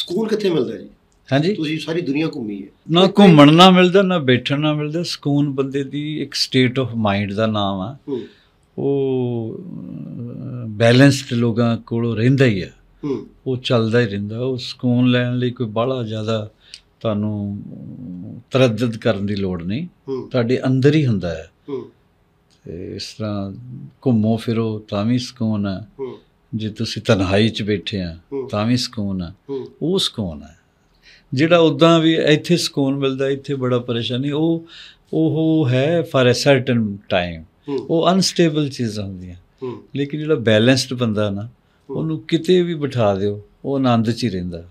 school ਕਿੱਥੇ ਮਿਲਦਾ ਜੀ ਹਾਂਜੀ ਤੁਸੀਂ ਸਾਰੀ ਦੁਨੀਆ ਘੁੰਮੀ ਹੈ ਨਾ ਘੁੰਮਣ ਨਾ ਮਿਲਦਾ ਨਾ ਬੈਠਣ ਨਾ ਮਿਲਦਾ ਸਕੂਨ ਬੰਦੇ ਦੀ ਇੱਕ ਸਟੇਟ ਆਫ ਮਾਈਂਡ ਦਾ ਨਾਮ ਆ ਉਹ ਬੈਲੈਂਸਡ ਲੋਕਾਂ ਕੋਲ ਰਹਿੰਦਾ ਹੀ ਆ ਉਹ ਚੱਲਦਾ ਹੀ ਰਹਿੰਦਾ ਉਹ ਸਕੂਨ ਲੈਣ ਲਈ ਕੋਈ ਬਾਹਲਾ ਜ਼ਿਆਦਾ ਤੁਹਾਨੂੰ ਤਰਦਦ ਕਰਨ ਦੀ ਲੋੜ ਨਹੀਂ ਤੁਹਾਡੇ ਅੰਦਰ ਹੀ ਹੁੰਦਾ ਹੈ ਤੇ ਇਸ ਤਰ੍ਹਾਂ ਘੁੰਮੋ ਫਿਰੋ ਤਾਂ ਵੀ ਸਕੂਨ ਆ ਜੇ ਤੁਸੀਂ ਤਨਹਾਈ 'ਚ ਬੈਠੇ ਆ ਤਾਂ ਵੀ ਸਕੂਨ ਆ ਉਹ ਸਕੂਨ ਆ ਜਿਹੜਾ ਉਦਾਂ ਵੀ ਇੱਥੇ ਸਕੂਨ ਮਿਲਦਾ ਇੱਥੇ ਬੜਾ ਪਰੇਸ਼ਾਨੀ ਉਹ ਉਹ ਹੈ ਫਾਰ ਅ ਸਰਟਨ ਟਾਈਮ ਉਹ ਅਨਸਟੇਬਲ ਚੀਜ਼ਾਂ ਹੁੰਦੀਆਂ ਲੇਕਿਨ ਜਿਹੜਾ ਬੈਲੈਂਸਡ ਬੰਦਾ ਨਾ ਉਹਨੂੰ ਕਿਤੇ ਵੀ ਬਿਠਾ ਦਿਓ ਉਹ ਆਨੰਦ 'ਚ ਹੀ ਰਹਿੰਦਾ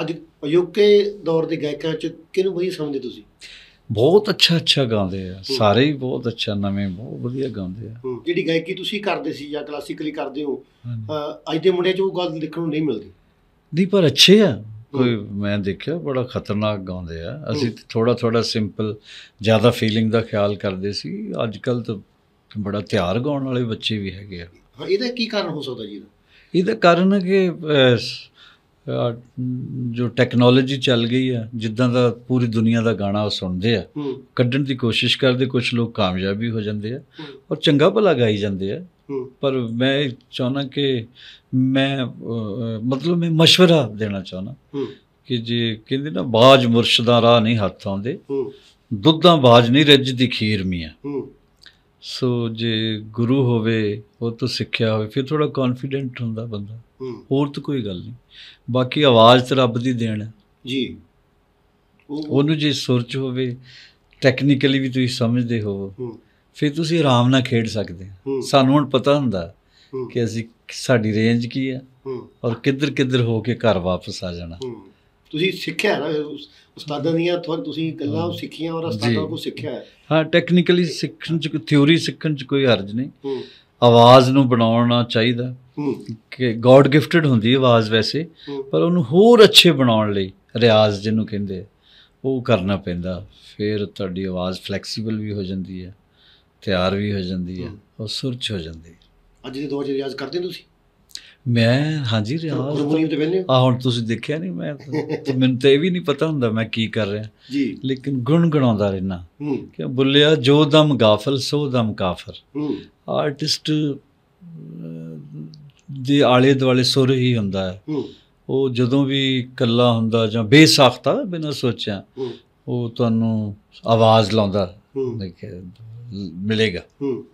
ਅੱਜ ਅਯੋਕੇ ਦੌਰ ਦੇ ਗਾਇਕਾਂ 'ਚ ਕਿਹਨੂੰ ਬਈ ਸਮਝਦੇ ਤੁਸੀਂ ਬਹੁਤ ਅੱਛਾ ਅੱਛਾ ਗਾਉਂਦੇ ਆ ਸਾਰੇ ਹੀ ਬਹੁਤ ਅੱਛਾ ਨਵੇਂ ਬਹੁਤ ਵਧੀਆ ਗਾਉਂਦੇ ਆ ਜਿਹੜੀ ਗਾਇਕੀ ਤੁਸੀਂ ਕਰਦੇ ਸੀ ਜਾਂ ਕਲਾਸਿਕਲੀ ਕਰਦੇ ਹੋ ਅੱਜ ਦੇ ਮੁੰਡੇ 'ਚ ਉਹ ਗੱਲ ਦੇਖਣ ਨੂੰ ਨਹੀਂ ਮਿਲਦੀ ਨਹੀਂ ਪਰ ਅੱਛੇ ਆ ਕੋਈ ਮੈਂ ਦੇਖਿਆ ਬੜਾ ਖਤਰਨਾਕ ਗਾਉਂਦੇ ਆ ਅਸੀਂ ਥੋੜਾ ਥੋੜਾ ਸਿੰਪਲ ਜ਼ਿਆਦਾ ਫੀਲਿੰਗ ਦਾ ਖਿਆਲ ਕਰਦੇ ਸੀ ਅੱਜ ਕੱਲ ਤਾਂ ਬੜਾ ਤਿਆਰ ਗਾਉਣ ਵਾਲੇ ਬੱਚੇ ਵੀ ਹੈਗੇ ਆ ਇਹਦਾ ਕੀ ਕਾਰਨ ਹੋ ਸਕਦਾ ਜੀ ਇਹਦਾ ਕਾਰਨ ਕਿ ਜੋ ਟੈਕਨੋਲੋਜੀ ਚੱਲ ਗਈ ਆ ਜਿੱਦਾਂ ਦਾ ਪੂਰੀ ਦੁਨੀਆ ਦਾ ਗਾਣਾ ਉਹ ਸੁਣਦੇ ਆ ਕੱਢਣ ਦੀ ਕੋਸ਼ਿਸ਼ ਕਰਦੇ ਕੁਝ ਲੋਕ ਕਾਮਯਾਬ ਵੀ ਹੋ ਜਾਂਦੇ ਆ ਔਰ ਚੰਗਾ ਭਲਾ ਗਾਈ ਜਾਂਦੇ ਆ ਪਰ ਮੈਂ ਚਾਹਨਾ ਕਿ ਮੈਂ ਮਤਲਬ ਮੈਂ مشورہ ਦੇਣਾ ਚਾਹਨਾ ਕਿ ਜੇ ਕਹਿੰਦੇ ਨਾ ਬਾਜ ਮੁਰਸ਼ਦਾ ਰਾਹ ਨਹੀਂ ਹੱਥ ਆਉਂਦੇ ਦੁੱਧਾਂ ਬਾਜ ਨਹੀਂ ਦੀ ਖੀਰ ਮੀਆਂ ਸੋ ਜੇ ਗੁਰੂ ਹੋਵੇ ਉਹ ਤੋਂ ਸਿੱਖਿਆ ਹੋਵੇ ਫਿਰ ਥੋੜਾ ਕੌਨਫੀਡੈਂਟ ਹੁੰਦਾ ਬੰਦਾ ਹੋਰ ਤਾਂ ਕੋਈ ਗੱਲ ਨਹੀਂ ਬਾਕੀ ਆਵਾਜ਼ ਤੇ ਰੱਬ ਦੀ ਦੇਣ ਜੀ ਉਹਨੂੰ ਜੇ ਸੁਰ ਚ ਹੋਵੇ ਟੈਕਨੀਕਲੀ ਵੀ ਤੁਸੀਂ ਸਮਝਦੇ ਹੋ ਫਿਰ ਤੁਸੀਂ ਆਰਾਮ ਨਾਲ ਖੇਡ ਸਕਦੇ ਸਾਨੂੰ ਹੁਣ ਪਤਾ ਹੁੰਦਾ ਕਿ ਅਸੀਂ ਸਾਡੀ ਰੇਂਜ ਕੀ ਹੈ ਔਰ ਕਿੱਧਰ ਕਿੱਧਰ ਹੋ ਕੇ ਘਰ ਵਾਪਸ ਆ ਜਾਣਾ ਤੁਸੀਂ ਸਿੱਖਿਆ ਨਾ ਉਸਤਾਦਾਂ ਦੀਆਂ ਤੁਹਾਨੂੰ ਤੁਸੀਂ ਗੱਲਾਂ ਸਿੱਖੀਆਂ ਔਰ ਉਸਤਾਦਾਂ ਕੋ ਸਿੱਖਿਆ ਹੈ ਹਾਂ ਟੈਕਨੀਕਲੀ ਸਿੱਖਣ ਚ ਥਿਉਰੀ ਸਿੱਖਣ ਚ ਕੋਈ ਹਰਜ ਨਹੀਂ ਆਵਾਜ਼ ਨੂੰ ਬਣਾਉਣਾ ਚਾਹੀਦਾ ਕਿ ਗੋਡ ਗਿਫਟਡ ਹੁੰਦੀ ਹੈ ਆਵਾਜ਼ ਵੈਸੇ ਪਰ ਉਹਨੂੰ ਹੋਰ ਅੱਛੇ ਬਣਾਉਣ ਲਈ ਰਿਆਜ਼ ਜਿਹਨੂੰ ਕਹਿੰਦੇ ਉਹ ਕਰਨਾ ਪੈਂਦਾ ਫਿਰ ਤੁਹਾਡੀ ਆਵਾਜ਼ ਫਲੈਕਸੀਬਲ ਵੀ ਹੋ ਜਾਂਦੀ ਹੈ ਤਿਆਰ ਵੀ ਹੋ ਜਾਂਦੀ ਹੈ ਉਹ ਸੁਰਚ ਹੋ ਜਾਂਦੀ ਹੈ ਅੱਜ ਦੇ ਦੋ ਜਿਹੜੇ ਰਿਆਜ਼ ਕਰਦੇ ਤੁਸੀਂ ਮੈਂ ਹਾਂਜੀ ਰਿਆਜ਼ ਗੁਰਮੁਖੀ ਤੇ ਪਹਿਲੇ ਆ ਹੁਣ ਤੁਸੀਂ ਦੇਖਿਆ ਨਹੀਂ ਮੈਂ ਤੇ ਮੈਨੂੰ ਤੇ ਇਹ ਵੀ ਨਹੀਂ ਪਤਾ ਹੁੰਦਾ ਮੈਂ ਕੀ ਕਰ ਰਿਹਾ ਜੀ ਲੇਕਿਨ ਗੁਣ ਗਣਾਉਂਦਾ ਰਹਿਣਾ ਕਿ ਬੁੱਲਿਆ ਜੋ ਦਮ ਗਾਫਲ ਸੋ ਦਮ ਕਾਫਰ ਆਰਟਿਸਟ ਦੇ ਆਲੇ ਦੁਆਲੇ ਸੁਰ ਹੀ ਹੁੰਦਾ ਹੈ ਉਹ ਜਦੋਂ ਵੀ ਇਕੱਲਾ ਹੁੰਦਾ ਜਾਂ ਬੇਸਾਖਤਾ ਬਿਨਾਂ ਸੋਚਿਆ ਉਹ ਤੁਹਾਨੂੰ ਆਵਾਜ਼ ਲਾਉਂਦਾ ਮਿਲੇਗਾ